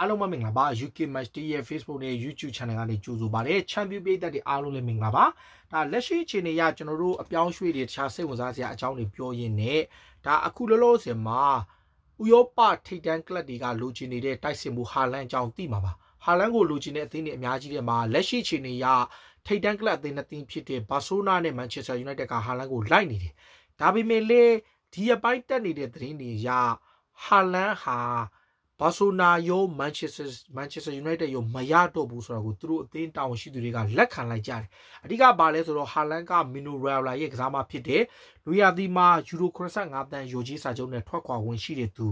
အားလုံးပဲမင်္ဂလာပါ UK Match Day ရဲ့ Facebook နဲ့ YouTube Channel ကနေကြိုဆိုပါရစေ။ Champion ပြည်သက်တွေအားလုံးလည်းမင်္ဂလာပါ။ဒါလက်ရှိအခြေအနေရကျွန်တော်တို့အပြောင်းရွှေ့တွေတခြားစိတ်ဝင်စားစရာအကြောင်းတွေပြောရင်းနဲ့ဒါအခုလောလောဆယ်မှာဥရောပထိပ်တန်းကလပ်တွေကလိုချင်နေတဲ့တိုက်စစ်မှုဟာလန်အကြောင်းသိမှာပါ။ဟာလန်ကိုလိုချင်တဲ့အသင်းတွေအများကြီးတွေမှာလက်ရှိအခြေအနေရထိပ်တန်းကလပ်အသင်းနှစ်သင်းဖြစ်တဲ့ဘာဆိုနာနဲ့မန်ချက်စတာယူနိုက်တက်ကဟာလန်ကိုလိုက်နေတယ်။ဒါပေမဲ့လေဒီအပိုင်းတက်နေတဲ့သတင်းတွေရဟာလန်ဟာဘာဆိုနာရောမန်ချက်စတာမန်ချက်စတာယူနိုက်တက်ရောမရတော့ဘူးဆိုတာကိုသူတို့အသင်းတာဝန်ရှိသူတွေကလက်ခံလိုက်ကြတယ်အဓိကဘာလဲဆိုတော့ဟာလန်ကမီနိုရာလာရဲ့ကစားမဖြစ်တဲ့လူရသည်မှာယူရို85တန်ယောကြီးစာချုပ်နဲ့ထွက်ခွာဝင်ရှိတဲ့သူ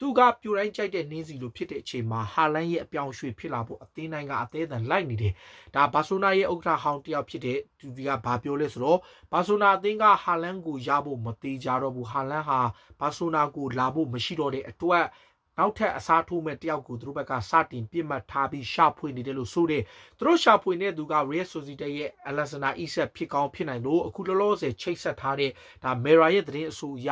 သူကပြိုတိုင်းကြိုက်တဲ့နှင်းစီလိုဖြစ်တဲ့အချိန်မှာဟာလန်ရဲ့အပြောင်းရွှေ့ဖြစ်လာဖို့အသင်းတိုင်းကအသေးအံလိုက်နေတယ်။ဒါဘာဆိုနာရဲ့ဥက္ကဋ္ဌဟောင်းတယောက်ဖြစ်တဲ့သူကဘာပြောလဲဆိုတော့ဘာဆိုနာအသင်းကဟာလန်ကိုရဖို့မသေးကြတော့ဘူး။ဟာလန်ဟာဘာဆိုနာကိုလာဖို့မရှိတော့တဲ့အတွက်နောက်ထပ်အစားထိုးမဲ့တယောက်ကိုသူတို့ဘက်ကစတင်ပြစ်မှတ်ထားပြီးရှာဖွေနေတယ်လို့ဆိုတယ်သူတို့ရှာဖွေနေတဲ့သူက Real Sociedad ရဲ့ Alessandro Isak ဖြစ်ကောင်းဖြစ်နိုင်လို့အခုလောလောဆယ်ချိတ်ဆက်ထားတဲ့ဒါ Mera ရဲ့သတင်းအဆိုအရ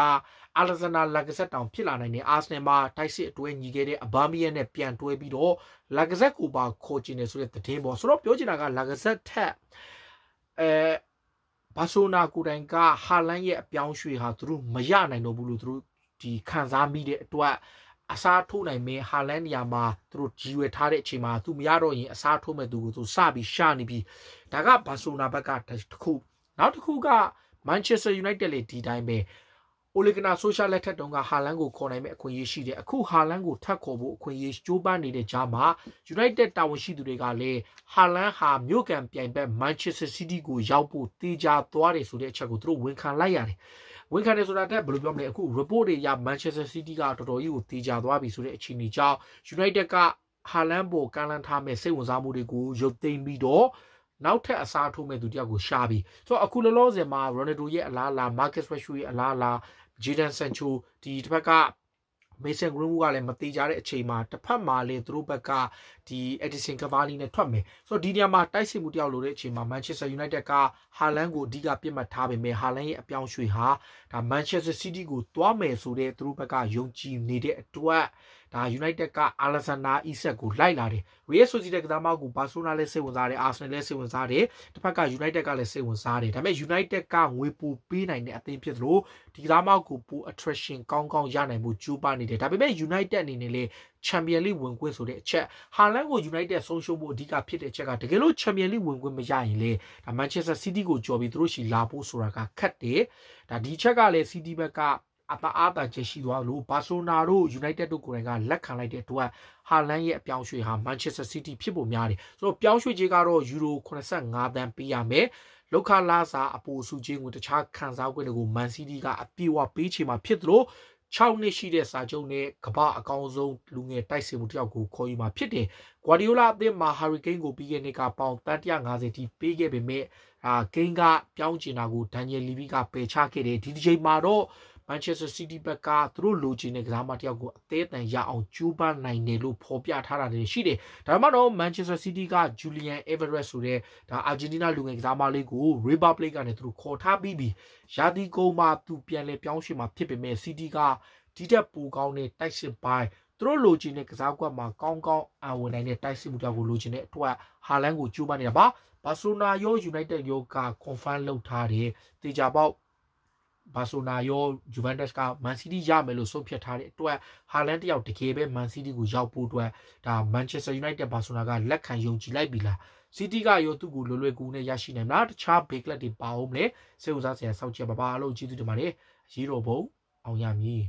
Alessandro Lacazette တောင်ဖြစ်လာနိုင်တဲ့ Arsenal မှာတိုက်စစ်အတွဲညီခဲ့တဲ့ Aubameyang နဲ့ပြန်တွဲပြီးတော့ Lacazette ကိုပါခေါ်ချင်တယ်ဆိုတဲ့သတင်းပေါ့ဆိုတော့ပြောချင်တာက Lacazette ထက်အဲဘာဆိုနာကိုတိုင်ကဟာလန်ရဲ့အပြောင်းရွှေ့ဟာသူတို့မရနိုင်တော့ဘူးလို့သူတို့ဒီခံစားမိတဲ့အတွက်အစားထိုးနိုင်မယ့်ဟာလန်နေရာမှာသူတို့ကြီးရွယ်ထားတဲ့အချိန်မှာသူမရတော့ရင်အစားထိုးမဲ့သူကိုသူစပြီးရှာနေပြီးဒါကဘာဆိုနာဘက်ကတစ်ခုနောက်တစ်ခုကမန်ချက်စတာယူနိုက်တက်လေဒီတိုင်းပဲအိုလီဂနာဆိုရှယ်လက်ထက်တုန်းကဟာလန်ကိုခေါ်နိုင်မဲ့အခွင့်အရေးရှိတယ်အခုဟာလန်ကိုထပ်ခေါ်ဖို့အခွင့်အရေးကြိုးပမ်းနေတဲ့ကြားမှာ United တာဝန်ရှိသူတွေကလည်းဟာလန်ဟာမြို့ကန်ပြိုင်ဘက် Manchester City ကိုရောက်ဖို့တေချာသွားတယ်ဆိုတဲ့အချက်ကိုသူတို့ဝန်ခံလိုက်ရတယ်ဝန်ခံတယ်ဆိုတာတက်ဘယ်လိုပြောမလဲအခု report တွေရ Manchester City ကတော်တော်ကြီးကိုတည်ကြသွားပြီဆိုတဲ့အခြေအနေကြောင့် United ကဟာလန်ပေါ်ကမ်းလှမ်းထားမဲ့စိတ်ဝင်စားမှုတွေကိုရုပ်သိမ်းပြီးတော့နောက်ထပ်အစားထိုးမဲ့သူတယောက်ကိုရှာပြီးဆိုတော့အခုလောလောဆယ်မှာ Ronaldo ရဲ့အလားအလာ Marcus Rashford ရဲ့အလားအလာ Jadon Sancho ဒီတစ်ဖက်ကမေဆန်ဂရင်းဝူးကလည်းမသေးကြတဲ့အချိန်မှာတစ်ဖက်မှာလည်းသူတို့ဘက်ကဒီ Edison Cavani နဲ့ထွက်မယ်ဆိုတော့ဒီနေရာမှာတိုက်စစ်မှုတယောက်လိုတဲ့အချိန်မှာ Manchester United ကဟာလန်ကိုအဓိကပြစ်မှတ်ထားပေမဲ့ဟာလန်ရဲ့အပြောင်းရွှေ့ဟာဒါ Manchester City ကိုသွားမယ်ဆိုတဲ့သူတို့ဘက်ကယုံကြည်နေတဲ့အတွက်ဒါ United က Alexander Isak ကိုလိုက်လာတယ် Real Sociedad ကသားမောက်ကို Barcelona လည်းစိတ်ဝင်စားတယ် Arsenal လည်းစိတ်ဝင်စားတယ်တစ်ဖက်က United ကလည်းစိတ်ဝင်စားတယ်ဒါပေမဲ့ United ကငွေပိုပေးနိုင်တဲ့အသင်းဖြစ်သလိုဒီကသားမောက်ကိုပို attraction ကောင်းကောင်းရနိုင်မှုကြိုးပမ်းနေတယ်ဒါပေမဲ့ United အနေနဲ့လည်း Champions League ဝင်ခွင့်ဆိုတဲ့အချက်ဟာလန်ကို United ဆုံးရှုံးဖို့အဓိကဖြစ်တဲ့အချက်ကတကယ်လို့ Champions League ဝင်ခွင့်မရရင်လေဒါ Manchester City ကိုကြော်ပြီးသူတို့ရှိလာဖို့ဆိုတာကခက်တယ်ဒါဒီချက်ကလည်း City ဘက်ကအသာအားသာချက်ရှိသွားလို့ဘာဆိုနာတို့ United တို့ကိုယ်တိုင်ကလက်ခံလိုက်တဲ့အတွက်ဟာလန်ရဲ့အပြောင်းရွှေ့ဟာ Manchester City ဖြစ်ပုံများတယ်ဆိုတော့ပြောင်းရွှေ့ခြေကတော့ Euro 85တန်းပေးရမယ်လောက်ခလာစာအပူစုချင်းကိုတခြားခံစား권တွေကို Man City ကအပြည့်အဝပေးချေမှာဖြစ်သလို6နှစ်ရှိတဲ့စာချုပ်နဲ့ကမ္ဘာအကောင်းဆုံးလူငယ်တိုက်စစ်မှုတစ်ယောက်ကိုခေါ်ယူမှာဖြစ်တယ်။ Guardiola အသင်းမှာ Hurricane ကိုပြီးခဲ့နှစ်ကပေါင်150တိပေးခဲ့ပေမဲ့အာဂိမ်းကပြောင်းကျင်တာကို Daniel Levy ကပယ်ချခဲ့တယ်။ဒီတစ်ချိန်မှာတော့ Manchester City ဘက်ကသူတို့လိုချင်တဲ့ကစားမတယောက်ကိုအသေးအတန်ရအောင်ကြိုးပမ်းနိုင်တယ်လို့ဖော်ပြထားတာတွေရှိတယ်။ဒါမှမဟုတ် Manchester City က Julian Alvarez ဆိုတဲ့ဒါ Argentina လူငယ်ကစားမလေးကို River Plate ကနေသူတို့ခေါ်ထားပြီးပြီးရာသီကုန်မှာသူပြန်လဲပြောင်းရွှေ့မှာဖြစ်ပေမဲ့ City ကဒီတက်ပိုကောင်းတဲ့တိုက်စစ်ပိုင်းသူတို့လိုချင်တဲ့ကစားကွက်မှာကောင်းကောင်းအဝင်နိုင်တဲ့တိုက်စစ်မှုတယောက်ကိုလိုချင်တဲ့အတွက်ဟာလန်ကိုကြိုးပမ်းနေတာပါဘာဆိုနာရော United ရောက confirm လုပ်ထားတယ်။တေချာပေါက်ဘာဆိုနာရောဂျူဗန်တက်စ်ကမန်စီးတီးရမယ်လို့ဆုံးဖြတ်ထားတဲ့အတွက်ဟာလန်တယောက်တကယ်ပဲမန်စီးတီးကိုရောက်ဖို့အတွက်ဒါမန်ချက်စတာယူနိုက်တက်ဘာဆိုနာကလက်ခံယုံကြည်လိုက်ပြီလားစီးတီးကရောသူ့ကိုလွယ်လွယ်ကူနဲ့ရရှိနိုင်မလားတခြားဘေးကလပ်တွေပါအောင်မလဲစေဦးစားဆရာစောင့်ကြည့်ပါပါလို့ကျေးဇူးတင်ပါတယ်ရေးတော်ဘုံအောင်ရမည်